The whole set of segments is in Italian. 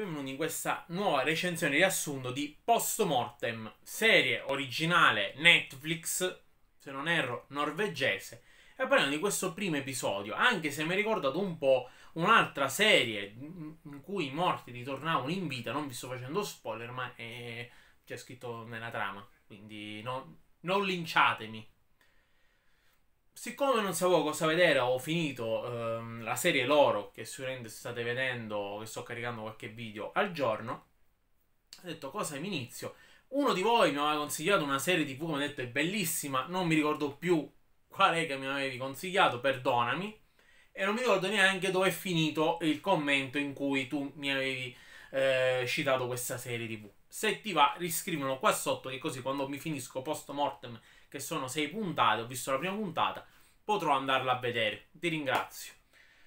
Benvenuti in questa nuova recensione riassunto di Post Mortem, serie originale Netflix, se non erro, norvegese. E parliamo di questo primo episodio, anche se mi ha ricordato un po' un'altra serie in cui i morti ritornavano in vita, non vi sto facendo spoiler, ma è... c'è scritto nella trama, quindi non, non linciatemi siccome non sapevo cosa vedere, ho finito ehm, la serie loro che su Rend state vedendo, che sto caricando qualche video al giorno. Ho detto cosa mi inizio? Uno di voi mi aveva consigliato una serie TV, mi ha detto è bellissima, non mi ricordo più qual è che mi avevi consigliato, perdonami. E non mi ricordo neanche dove è finito il commento in cui tu mi avevi eh, citato questa serie TV. Se ti va, riscrivono qua sotto, che così quando mi finisco post mortem che sono sei puntate, ho visto la prima puntata, potrò andarla a vedere. Ti ringrazio.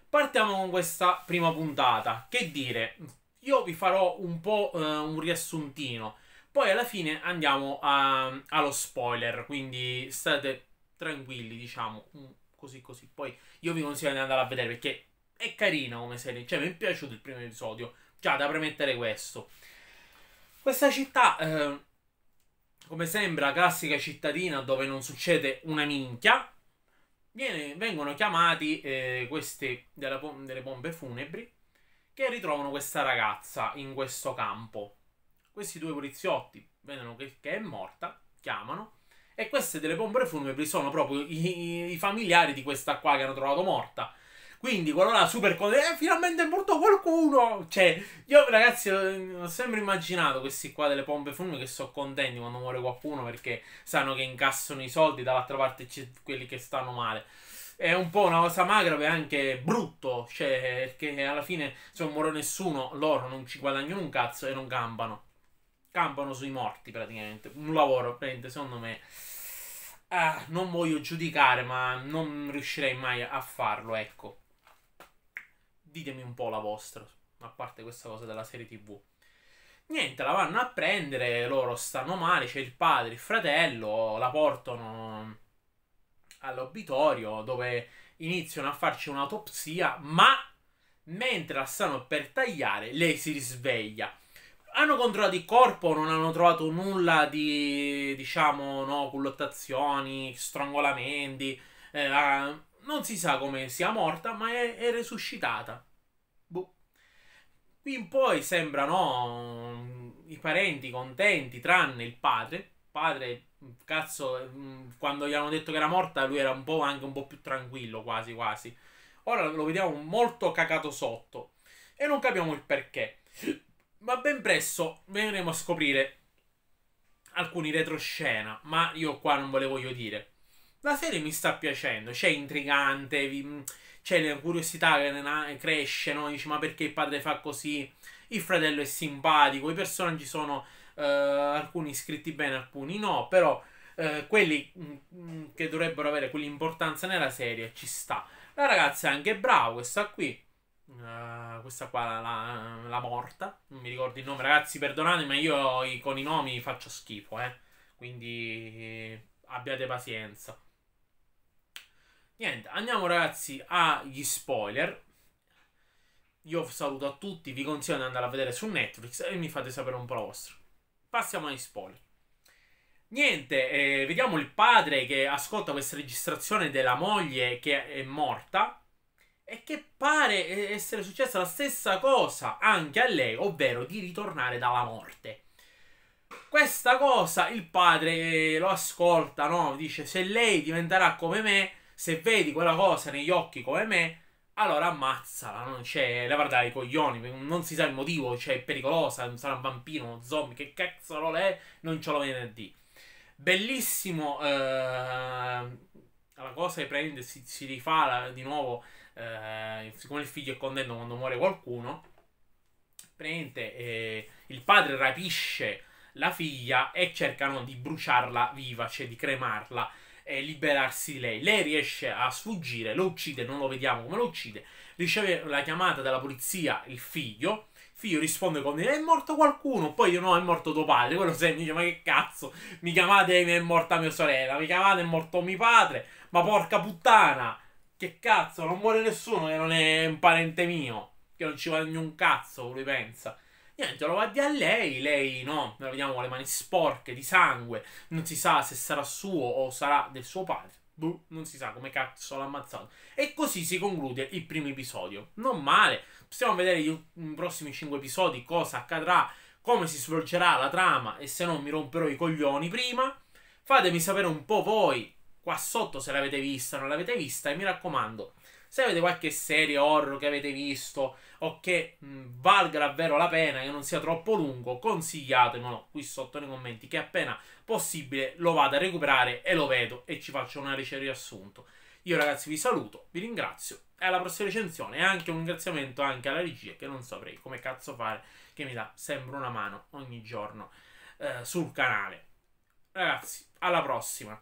Partiamo con questa prima puntata. Che dire, io vi farò un po' eh, un riassuntino. Poi alla fine andiamo a, allo spoiler, quindi state tranquilli, diciamo, mm, così così. Poi io vi consiglio di andare a vedere perché è carina come serie, cioè mi è piaciuto il primo episodio, già da premettere questo. Questa città, eh, come sembra, classica cittadina dove non succede una minchia, viene, vengono chiamati eh, questi della, delle bombe funebri che ritrovano questa ragazza in questo campo. Questi due poliziotti vedono che, che è morta, chiamano, e queste delle bombe funebri sono proprio i, i familiari di questa qua che hanno trovato morta quindi, qualora Super Contro, eh, finalmente è morto qualcuno! Cioè, io ragazzi, ho sempre immaginato questi qua delle pompe funumi che sono contenti quando muore qualcuno perché sanno che incassano i soldi, dall'altra parte c'è quelli che stanno male è un po' una cosa magra ma è anche brutto, cioè che alla fine se non muore nessuno loro non ci guadagnano un cazzo e non campano. Campano sui morti praticamente, un lavoro praticamente secondo me. Ah, non voglio giudicare ma non riuscirei mai a farlo, ecco ditemi un po' la vostra, a parte questa cosa della serie TV. Niente, la vanno a prendere, loro stanno male, c'è il padre, il fratello, la portano all'obitorio dove iniziano a farci un'autopsia, ma mentre la stanno per tagliare, lei si risveglia. Hanno controllato il corpo, non hanno trovato nulla di, diciamo, no, cullottazioni, strangolamenti, eh, non si sa come sia morta, ma è, è resuscitata. Boh. Qui in poi sembrano mm, i parenti contenti, tranne il padre. Il padre, mm, cazzo, mm, quando gli hanno detto che era morta, lui era un po' anche un po' più tranquillo, quasi quasi. Ora lo vediamo molto cacato sotto e non capiamo il perché. Ma ben presto veniremo a scoprire alcuni retroscena, ma io qua non ve le voglio dire la serie mi sta piacendo, c'è cioè intrigante, vi... Mm, c'è cioè la curiosità che cresce, no? Dici ma perché il padre fa così, il fratello è simpatico, i personaggi sono eh, alcuni scritti bene, alcuni no, però eh, quelli mh, mm, mm, che dovrebbero avere quell'importanza nella serie ci sta. La ragazza è anche brava, questa qui. Uh, questa qua la, la, morta non mi ricordo il nome ragazzi perdonate ma io con i nomi faccio schifo eh? quindi eh, abbiate pazienza Niente, andiamo ragazzi agli spoiler. Io saluto a tutti, vi consiglio di andare a vedere su Netflix e mi fate sapere un po' la vostra. Passiamo agli spoiler. Niente, eh, vediamo il padre che ascolta questa registrazione della moglie che è morta e che pare essere successa la stessa cosa anche a lei, ovvero di ritornare dalla morte. Questa cosa il padre eh, lo ascolta, no? Dice se lei diventerà come me se vedi quella cosa negli occhi come me, allora ammazzala. Non c'è, cioè, leva dai coglioni, non si sa il motivo, cioè è pericolosa, sarà un vampiro, uno zombie, che cazzo lo è, non ce l'ho venerdì. Bellissimo eh, la cosa che prende, si, si rifà di nuovo, eh, siccome il figlio è contento quando muore qualcuno, prende, eh, il padre rapisce la figlia e cercano di bruciarla viva, cioè di cremarla eh, liberarsi di lei. Lei riesce a sfuggire, lo uccide, non lo vediamo come lo uccide, riceve la chiamata dalla polizia il figlio, Il figlio risponde con è morto qualcuno, poi io no, è morto tuo padre, quello se dice ma che cazzo, mi chiamate è morta mia sorella, mi chiamate è morto mio padre, ma porca puttana, che cazzo, non muore nessuno che non è un parente mio, che non ci guadagna un cazzo, lui pensa. Niente, lo va di a lei, lei no, la vediamo con le mani sporche, di sangue, non si sa se sarà suo o sarà del suo padre. Buh, non si sa come cazzo l'ha ammazzato. E così si conclude il primo episodio. Non male, possiamo vedere i prossimi 5 episodi cosa accadrà, come si svolgerà la trama e se no mi romperò i coglioni prima. Fatemi sapere un po' voi qua sotto se l'avete vista o non l'avete vista e mi raccomando se avete qualche serie horror che avete visto o che mh, valga davvero la pena, che non sia troppo lungo, consigliatemelo qui sotto nei commenti, che appena possibile lo vado a recuperare e lo vedo e ci faccio una ricerca riassunto. Io ragazzi vi saluto, vi ringrazio e alla prossima recensione e anche un ringraziamento anche alla regia che non saprei come cazzo fare, che mi dà sempre una mano ogni giorno eh, sul canale. Ragazzi, alla prossima!